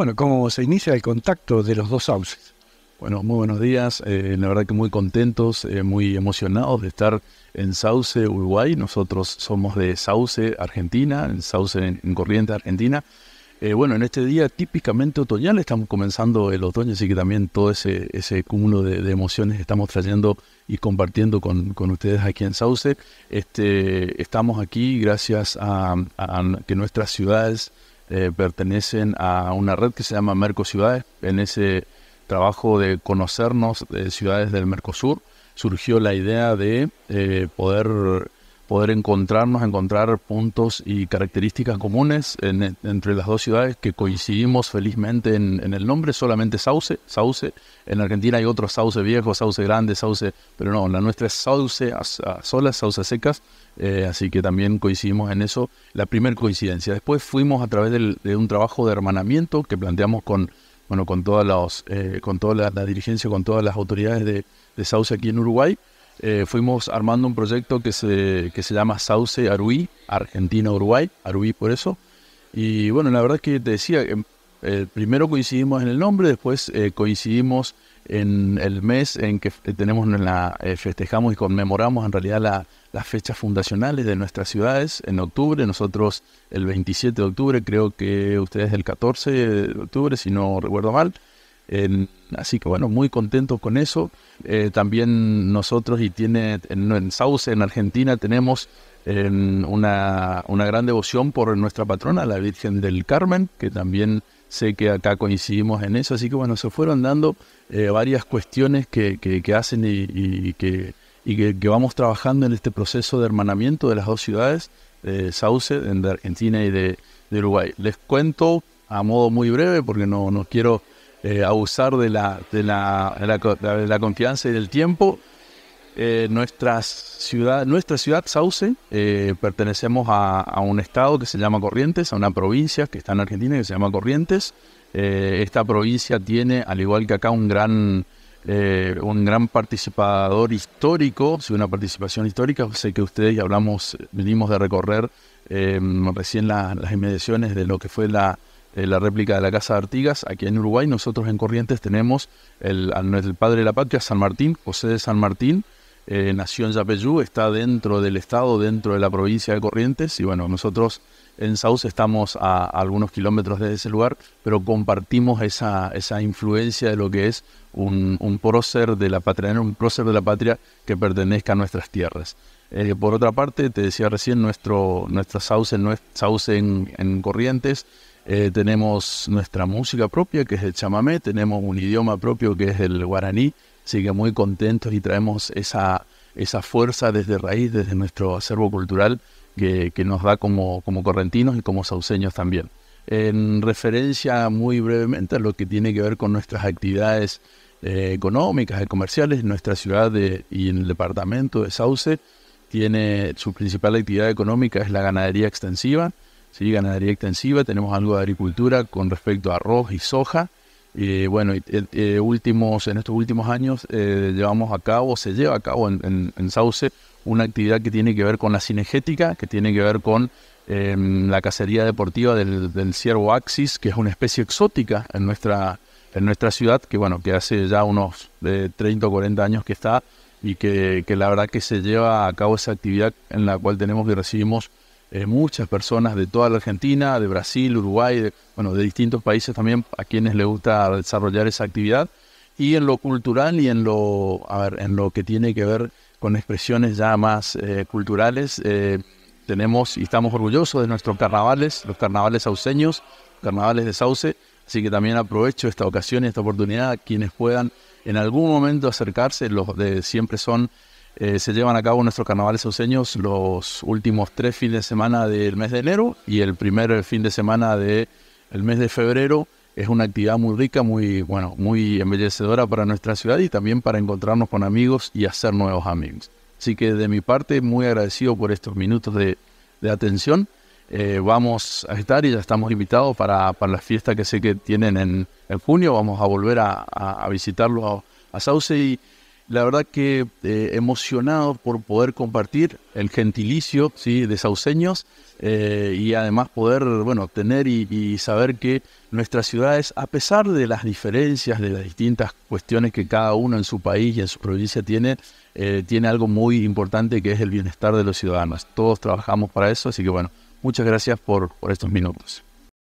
Bueno, ¿cómo se inicia el contacto de los dos sauces? Bueno, muy buenos días, eh, la verdad que muy contentos, eh, muy emocionados de estar en Sauce, Uruguay. Nosotros somos de Sauce, Argentina, en Sauce, en, corriente Argentina. Eh, bueno, en este día típicamente otoñal estamos comenzando el otoño, así que también todo ese, ese cúmulo de, emociones emociones estamos trayendo y compartiendo con, con, ustedes aquí en Sauce. Este, estamos aquí gracias a que nuestras ciudades eh, pertenecen a una red que se llama ciudades... En ese trabajo de conocernos de ciudades del Mercosur surgió la idea de eh, poder poder encontrarnos, encontrar puntos y características comunes entre las dos ciudades que coincidimos felizmente en, el nombre, solamente Sauce, Sauce. En Argentina hay otros Sauce viejos, Sauce grande, Sauce, pero no, la nuestra es Sauce a, solas, Sauce secas, eh, así que también coincidimos en eso, la primera coincidencia. Después fuimos a través de un trabajo de hermanamiento que planteamos con, bueno, con, todas los, eh, con toda la, dirigencia, con todas las autoridades de Sauce aquí en Uruguay, eh, fuimos armando un proyecto que se, que se llama Sauce Aruí, Argentina-Uruguay, Aruí por eso. Y bueno, la verdad es que te decía, em, eh, primero coincidimos en el nombre, después eh, coincidimos en el mes en que tenemos la, eh, festejamos y conmemoramos en realidad las fechas fundacionales de nuestras ciudades en octubre. Nosotros el 27 de octubre, creo que ustedes el 14 de octubre, si no recuerdo mal así que bueno, muy contentos con eso. Eh, también nosotros y tiene en, Sauce, en Argentina, tenemos una, gran devoción por nuestra patrona, la Virgen del Carmen, que también sé que acá coincidimos en eso. Así que bueno, se fueron dando eh, varias cuestiones que, hacen y, que, y que, vamos trabajando en este proceso de hermanamiento de las dos ciudades, de eh, Sauce, de Argentina y de, de Uruguay. Les cuento a modo muy breve, porque no, no quiero eh, abusar de la, de la, confianza y del tiempo. Eh, nuestra, ciudad, nuestra ciudad, Sauce, eh, pertenecemos a, a, un estado que se llama Corrientes, a una provincia que está en Argentina que se llama Corrientes. esta provincia tiene, al igual que acá, un gran, un gran participador histórico, una participación histórica. Sé que ustedes hablamos, vinimos de recorrer recién las inmediaciones de lo que fue la, eh, la réplica de la Casa de Artigas. Aquí en Uruguay nosotros en Corrientes tenemos el, padre de la patria, San Martín, José de San Martín, eh, nació en Yapeyú, está dentro del estado, dentro de la provincia de Corrientes, y bueno, nosotros en Sauce estamos a, algunos kilómetros de ese lugar, pero compartimos esa, esa influencia de lo que es un, prócer de la patria, un prócer de la patria que pertenezca a nuestras tierras. Eh, por otra parte, te decía recién, nuestro, nuestra Sauce, en Corrientes eh, tenemos nuestra música propia, que es el chamamé, tenemos un idioma propio, que es el guaraní, así que muy contentos y traemos esa, fuerza desde raíz, desde nuestro acervo cultural, que, nos da como, correntinos y como sauceños también. En referencia muy brevemente a lo que tiene que ver con nuestras actividades eh, económicas y comerciales, nuestra ciudad y en el departamento de Sauce tiene su principal actividad económica es la ganadería extensiva, ¿sí? Ganadería extensiva, tenemos algo de agricultura con respecto a arroz y soja. Y bueno, eh, eh, últimos, en estos últimos años eh, llevamos a cabo, se lleva a cabo en, Sauce una actividad que tiene que ver con la cinegética, que tiene que ver con em, la cacería deportiva del, ciervo axis, que es una especie exótica en nuestra, en nuestra ciudad, que bueno, que hace ya unos de 30 o 40 años que está y que, que la verdad que se lleva a cabo esa actividad en la cual tenemos y recibimos eh, muchas personas de toda la Argentina, de Brasil, Uruguay, de, bueno, de distintos países también a quienes les gusta desarrollar esa actividad. Y en lo cultural y en lo, ver, en lo que tiene que ver con expresiones ya más eh, culturales, eh, tenemos y estamos orgullosos de nuestros carnavales, los carnavales sauceños, carnavales de Sauce. Así que también aprovecho esta ocasión y esta oportunidad quienes puedan en algún momento acercarse, los de siempre son eh, se llevan a cabo nuestros carnavales sauceños los últimos tres fines de semana del mes de enero y el primer fin de semana del mes de febrero. Es una actividad muy rica, muy, bueno, muy embellecedora para nuestra ciudad y también para encontrarnos con amigos y hacer nuevos amigos. Así que de mi parte, muy agradecido por estos minutos de, atención. Eh, vamos a estar y ya estamos invitados para, para la fiesta que sé que tienen en, junio. Vamos a volver a, visitarlo a, a Sauce y la verdad que eh, emocionado por poder compartir el gentilicio ¿sí? de sauceños eh, y además poder bueno, tener y, saber que nuestras ciudades, a pesar de las diferencias, de las distintas cuestiones que cada uno en su país y en su provincia tiene, eh, tiene algo muy importante que es el bienestar de los ciudadanos. Todos trabajamos para eso, así que bueno, muchas gracias por estos minutos.